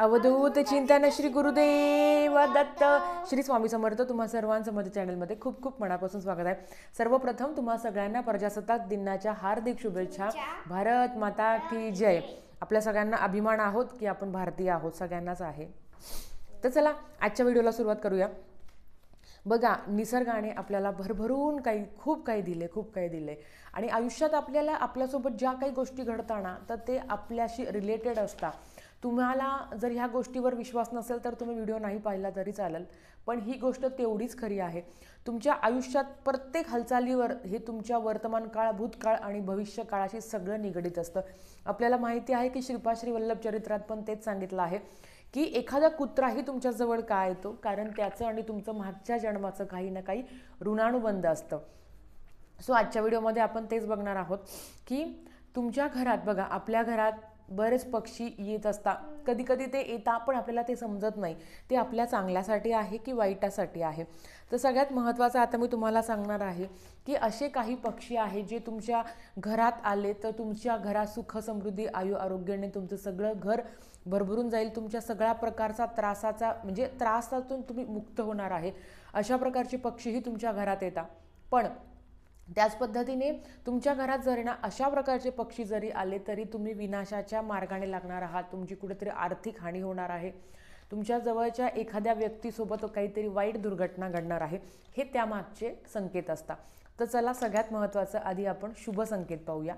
अवधूत चिंतन श्री गुरुदेव दत्त श्री स्वामी समर्थ तुम्हा सर्वांसमर्थ चॅनलमध्ये खूप खूप मनापासून स्वागत आहे सर्वप्रथम तुम्हा सगळ्यांना प्रजासत्ताक दिनाच्या हार्दिक शुभेच्छा भारत माता की जय आपल्या सगळ्यांना अभिमान आहोत की आपण भारतीय आहोत सगळ्यांनाच आहे तर चला आजच्या व्हिडिओला सुरुवात करूया बघा निसर्गाने आपल्याला भरभरून काही खूप काही दिले खूप काही दिले आणि आयुष्यात आपल्याला आपल्यासोबत ज्या काही गोष्टी घडताना तर ते आपल्याशी रिलेटेड असतात तुम्हाला जर ह्या गोष्टीवर विश्वास नसेल तर तुम्ही व्हिडिओ नाही पाहिला तरी चालेल पण ही गोष्ट तेवढीच खरी आहे तुमच्या आयुष्यात प्रत्येक हालचालीवर हे तुमच्या वर्तमान काळ भूतकाळ आणि भविष्य काळाशी सगळं निगडीत असतं आपल्याला माहिती आहे की श्रीपाश्री वल्लभ चरित्रात पण तेच सांगितलं आहे की एखादा कुत्राही तुमच्याजवळ का येतो कारण त्याचं आणि तुमचं मागच्या जन्माचं काही ना काही ऋणानुबंध असतं सो आजच्या व्हिडिओमध्ये आपण तेच बघणार आहोत की तुमच्या घरात बघा आपल्या घरात बरेच पक्षी येत असतात कधी कधी ते येतात पण आपल्याला ते समजत नाही ते आपल्या चांगल्यासाठी आहे की वाईटासाठी आहे तर सगळ्यात महत्त्वाचं आता मी तुम्हाला सांगणार आहे की असे काही पक्षी आहेत जे तुमच्या घरात आले तर तुमच्या घरात सुख समृद्धी आयु आरोग्याने तुमचं सगळं घर भरभरून जाईल तुमच्या सगळ्या प्रकारचा त्रासाचा म्हणजे त्रासातून तुम्ही मुक्त होणार आहे अशा प्रकारचे पक्षीही तुमच्या घरात येतात पण त्याच पद्धतीने तुमच्या घरात जर ना अशा प्रकारचे पक्षी जरी आले तरी तुम्ही विनाशाच्या मार्गाने लागणार आहात तुमची कुठेतरी आर्थिक हानी होणार आहे तुमच्या जवळच्या एखाद्या व्यक्तीसोबत काहीतरी वाईट दुर्घटना घडणार आहे हे त्यामागचे संकेत असतात तर चला सगळ्यात महत्त्वाचं आधी आपण शुभ संकेत पाहूया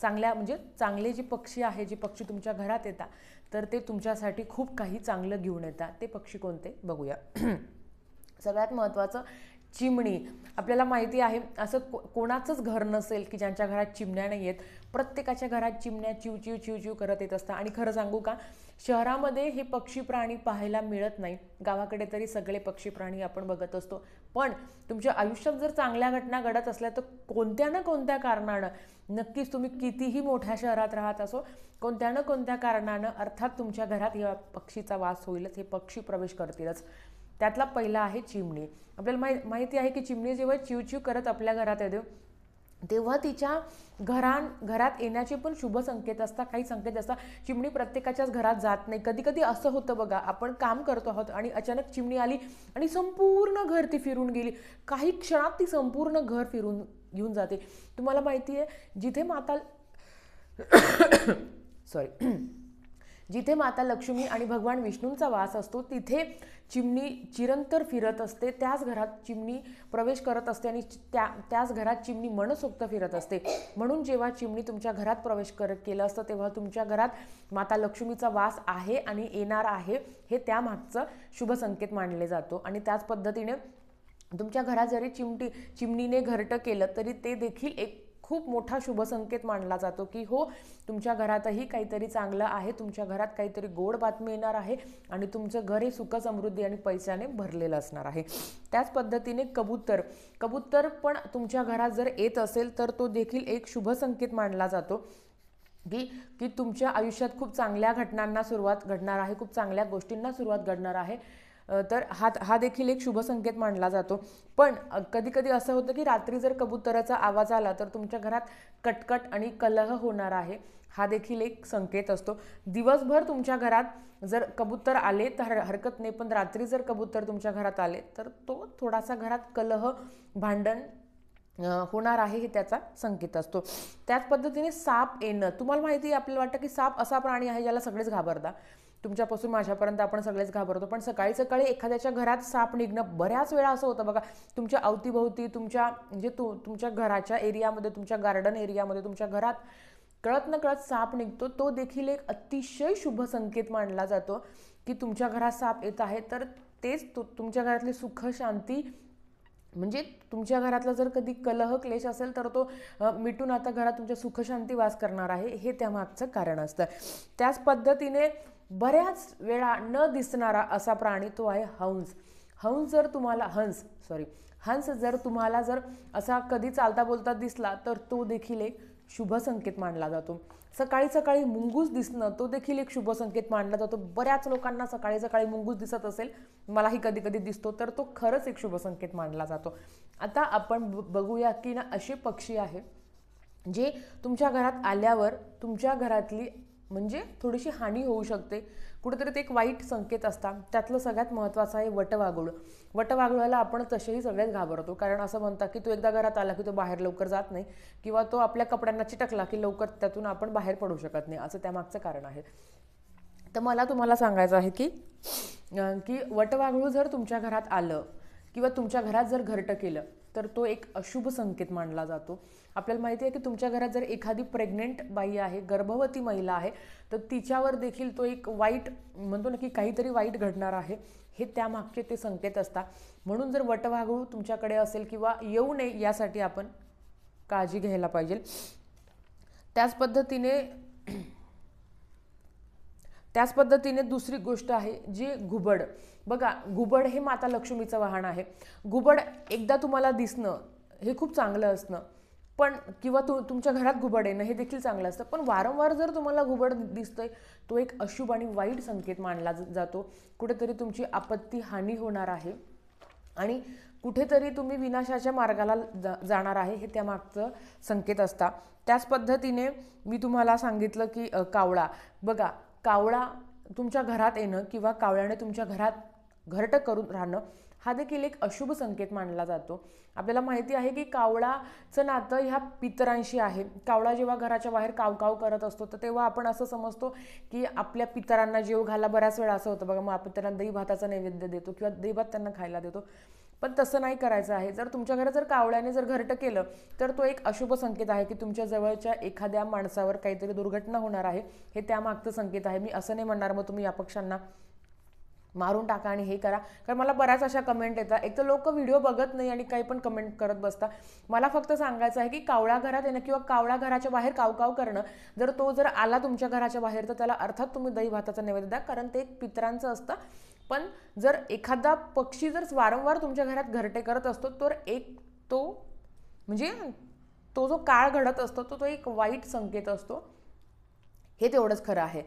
चांगल्या म्हणजे चांगले जे पक्षी आहे जे पक्षी तुमच्या घरात येतात तर ते तुमच्यासाठी खूप काही चांगलं घेऊन येतात ते पक्षी कोणते बघूया सगळ्यात महत्त्वाचं चिमणी आपल्याला माहिती आहे असं को कोणाचंच घर नसेल की ज्यांच्या घरात चिमण्या नाही आहेत प्रत्येकाच्या घरात चिमण्या चिव चिव चिव चिव करत येत असतात आणि खरं सांगू का शहरामध्ये हे पक्षी प्राणी पाहायला मिळत नाही गावाकडे तरी सगळे पक्षी प्राणी आपण बघत असतो पण तुमच्या आयुष्यात जर चांगल्या घटना घडत असल्या तर कोणत्या ना कोणत्या कारणानं नक्कीच तुम्ही कितीही मोठ्या शहरात राहत असो कोणत्या ना कोणत्या कारणानं अर्थात तुमच्या घरात या पक्षीचा वास होईलच हे पक्षी प्रवेश करतीलच त्यातला पहिला आहे चिमणी आपल्याला माहि माहिती आहे की चिमणी जेव्हा चिवचिव करत आपल्या घरात येते तेव्हा तिच्या घरां घरात येण्याचे पण शुभ संकेत असतात काही संकेत असतात चिमणी प्रत्येकाच्याच घरात जात नाही कधी कधी असं होतं बघा आपण काम करतो आहोत आणि अचानक चिमणी आली आणि संपूर्ण घर ती फिरून गेली काही क्षणात ती संपूर्ण घर फिरून घेऊन जाते तुम्हाला माहिती आहे जिथे माता सॉरी जिथे माता लक्ष्मी आणि भगवान विष्णूंचा वास असतो तिथे चिमणी चिरंतर फिरत असते त्याच घरात चिमणी प्रवेश करत असते आणि त्या त्याच घरात चिमणी मनसोक्त फिरत असते म्हणून जेव्हा चिमणी तुमच्या घरात प्रवेश करत केलं असतं तेव्हा तुमच्या घरात माता लक्ष्मीचा वास आहे आणि येणार आहे हे त्यामागचं शुभ संकेत मानले जातो आणि त्याच पद्धतीने तुमच्या घरात जरी चिमटी चिमणीने घरटं केलं तरी ते देखील एक खूप मोठा शुभसंकेत मानला जातो की हो तुमच्या घरातही काहीतरी चांगलं आहे तुमच्या घरात काहीतरी गोड बातमी येणार आहे आणि तुमचं घर हे सुख समृद्धी आणि पैशाने भरलेलं असणार आहे त्याच पद्धतीने कबूतर कबूतर पण तुमच्या घरात जर येत असेल तर तो देखील एक शुभसंकेत मानला जातो की की तुमच्या आयुष्यात खूप चांगल्या घटनांना सुरुवात घडणार आहे खूप चांगल्या गोष्टींना सुरुवात घडणार आहे तर हा हा देखील एक शुभ संकेत मानला जातो पण कधी कधी असं होतं की रात्री जर कबुतराचा आवाज आला तर तुमच्या घरात कटकट आणि कलह होणार आहे हा देखील एक संकेत असतो दिवसभर तुमच्या घरात जर कबूतर आले तर हरकत नाही पण रात्री जर कबूतर तुमच्या घरात आले तर तो थोडासा घरात कलह भांडण होणार आहे हे त्याचा संकेत असतो त्याच पद्धतीने साप येणं तुम्हाला माहिती आहे आपल्याला वाटतं की साप असा प्राणी आहे ज्याला सगळेच घाबरतात तुमच्यापासून माझ्यापर्यंत आपण सगळेच घाबरतो पण सकाळी सकाळी एखाद्याच्या घरात साप निघणं बऱ्याच वेळा असं होतं बघा तुमच्या अवतीभोवती तुमच्या म्हणजे तु तुमच्या घराच्या एरियामध्ये तुमच्या गार्डन एरियामध्ये तुमच्या घरात कळत न कळत साप निघतो तो देखील एक अतिशय शुभ संकेत मानला जातो की तुमच्या घरात साप येत आहे तर तेच तुमच्या घरातली सुख शांती म्हणजे तुमच्या घरातला जर कधी कलह क्लेश असेल तर तो मिटून आता घरात तुमच्या सुखशांती वास करणार आहे हे त्यामागचं कारण असतं त्याच पद्धतीने बऱ्याच वेळा न दिसणारा असा प्राणी तो आहे हंस हंस जर तुम्हाला हंस सॉरी हंस जर तुम्हाला जर असा कधी चालता बोलता दिसला तर तो देखील एक शुभ संकेत मानला जातो सकाळी सकाळी मुंगूस दिसणं तो देखील एक शुभ संकेत मानला जातो बऱ्याच लोकांना सकाळी सकाळी मुंगूस दिसत असेल मलाही कधी कधी दिसतो तर तो खरंच एक शुभ संकेत मानला जातो आता आपण बघूया की ना असे पक्षी आहे जे तुमच्या घरात आल्यावर तुमच्या घरातली म्हणजे थोडीशी हानी होऊ शकते कुठेतरी ते एक वाईट संकेत असतात त्यातलं सगळ्यात महत्त्वाचं आहे वटवाघूळ वटवागुळाला आपण तसेही सगळ्यात घाबरतो कारण असं म्हणतात की तो एकदा घरात आला की तो बाहेर लवकर जात नाही किंवा तो आपल्या कपड्यांना चिटकला की लवकर त्यातून आपण बाहेर पडू शकत नाही असं त्यामागचं कारण आहे तर मला तुम्हाला सांगायचं आहे की की वटवाघळू जर तुमच्या घरात आलं किंवा तुमच्या घरात जर घरटं केलं तर तो एक अशुभ संकेत मानला जातो आपल्याला माहिती आहे की तुमच्या घरात जर एखादी प्रेग्नेंट बाई आहे गर्भवती महिला आहे तर तिच्यावर देखील तो एक वाईट म्हणतो ना की काहीतरी वाईट घडणार आहे हे त्यामागचे ते संकेत असतात म्हणून जर वटवाघळू तुमच्याकडे असेल किंवा येऊ नये यासाठी आपण काळजी घ्यायला पाहिजे त्याच पद्धतीने त्याच पद्धतीने दुसरी गोष्ट आहे जी घुबड बघा घुबड हे माता लक्ष्मीचं वाहन आहे घुबड एकदा तुम्हाला दिसणं हे खूप चांगलं असणं पण किंवा तु तुमच्या घरात घुबड येणं हे देखील चांगलं असतं पण वारंवार जर तुम्हाला घुबड दिसतोय तो एक अशुभ आणि वाईट संकेत मानला जातो कुठेतरी तुमची आपत्ती हानी होणार आहे आणि कुठेतरी तुम्ही विनाशाच्या मार्गाला जा जाणार आहे हे त्यामागचं संकेत असता त्याच पद्धतीने मी तुम्हाला सांगितलं की कावळा बघा कावळा तुमच्या घरात येणं किंवा कावळ्याने तुमच्या घरात घरट करून राहणं हा देखील एक अशुभ संकेत मानला जातो आपल्याला माहिती आहे की कावळाचं नातं ह्या पितरांशी आहे कावळा जेव्हा घराच्या बाहेर कावकाव करत असतो तर तेव्हा आपण असं समजतो की आपल्या पितरांना जेव घाला बऱ्याच वेळा असं होतं बघा मग आपण त्यांना दही भाताचा नैवेद्य देतो किंवा भात त्यांना खायला देतो पण तसं नाही करायचं आहे जर तुमच्या घरात जर कावळ्याने जर घरटं केलं तर तो एक अशुभ संकेत आहे की तुमच्या जवळच्या एखाद्या माणसावर काहीतरी दुर्घटना होणार आहे हे त्यामागचं संकेत आहे मी असं नाही म्हणणार मग तुम्ही या पक्षांना मारून टाका आणि हे करा कारण मला बऱ्याच अशा कमेंट येतात एक तर लोक व्हिडिओ बघत नाही आणि काही पण कमेंट करत बसता मला फक्त सांगायचं आहे की कावळा घरात येणं किंवा कावळा घराच्या बाहेर कावकाव करणं जर तो जर आला तुमच्या घराच्या बाहेर तर त्याला अर्थात तुम्ही दही भाताचा नैवेद्य द्या कारण ते एक पित्रांचं असतं पण जर एखादा पक्षी जर वारंवार तुमच्या घरात घरटे करत असतो तर एक तो म्हणजे तो जो काळ घडत असतो तो तो एक वाईट संकेत असतो हे तेवढंच खरं आहे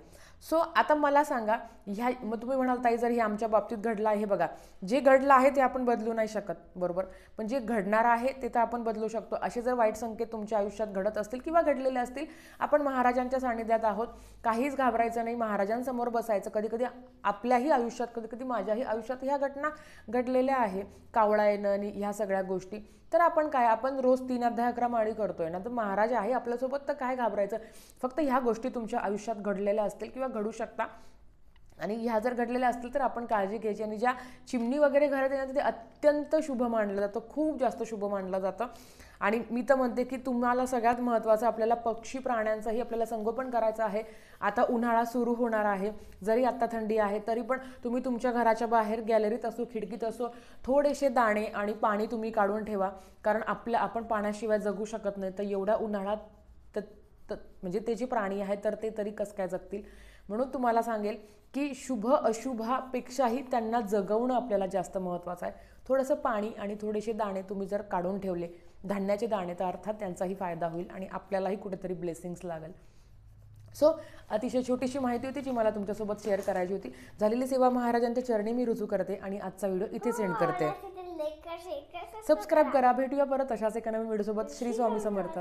सो आता मला सांगा ह्या मग तुम्ही म्हणाल ताई जर हे आमच्या बाबतीत घडलं आहे बघा जे घडलं आहे ते आपण बदलू नाही शकत बरोबर पण जे घडणार आहे ते तर आपण बदलू शकतो असे जर वाईट संकेत तुमच्या आयुष्यात घडत असतील किंवा घडलेले असतील आपण महाराजांच्या सानिध्यात आहोत काहीच घाबरायचं नाही महाराजांसमोर बसायचं कधी कधी आपल्याही आयुष्यात कधी कधी माझ्याही आयुष्यात ह्या घटना घडलेल्या आहे कावळा येणं आणि ह्या सगळ्या गोष्टी तर आपण काय आपण रोज तीन अध्याय अकरा माळी करतोय ना तर महाराज आहे आपल्यासोबत तर काय घाबरायचं फक्त ह्या गोष्टी तुमच्या आयुष्यात घडलेल्या असतील किंवा घडू शकता आणि ह्या जर घडलेल्या असतील तर आपण काळजी घ्यायची आणि ज्या चिमणी वगैरे घरात येणार ते अत्यंत शुभ मानलं जातं खूप जास्त शुभ मानलं जातं आणि मी तर म्हणते की तुम्हाला सगळ्यात महत्त्वाचं आपल्याला पक्षी प्राण्यांचंही आपल्याला संगोपन करायचं आहे आता उन्हाळा सुरू होणार आहे जरी आत्ता थंडी आहे तरी पण तुम्ही तुमच्या घराच्या बाहेर गॅलरीत असो खिडकीत असो थोडेसे दाणे आणि पाणी तुम्ही काढून ठेवा कारण आपल्या आपण पाण्याशिवाय जगू शकत नाही तर एवढ्या उन्हाळ्यात म्हणजे ते जे प्राणी आहेत तर ते तरी कस काय जगतील म्हणून तुम्हाला सांगेल की शुभ अशुभापेक्षाही त्यांना जगवणं आपल्याला जास्त महत्त्वाचं आहे थोडंसं पाणी आणि थोडेसे दाणे तुम्ही जर काढून ठेवले धान्याचे दाणे तर अर्थात त्यांचाही फायदा होईल आणि आपल्यालाही कुठेतरी ब्लेसिंग्स लागेल सो अतिशय छोटीशी माहिती होती जी मला तुमच्यासोबत शेअर करायची होती झालेली सेवा महाराजांच्या चरणी मी रुजू करते आणि आजचा व्हिडिओ इथे सेंड करते सबस्क्राईब करा भेटूया परत अशाच एका नवीन व्हिडिओसोबत श्री स्वामी समर्थ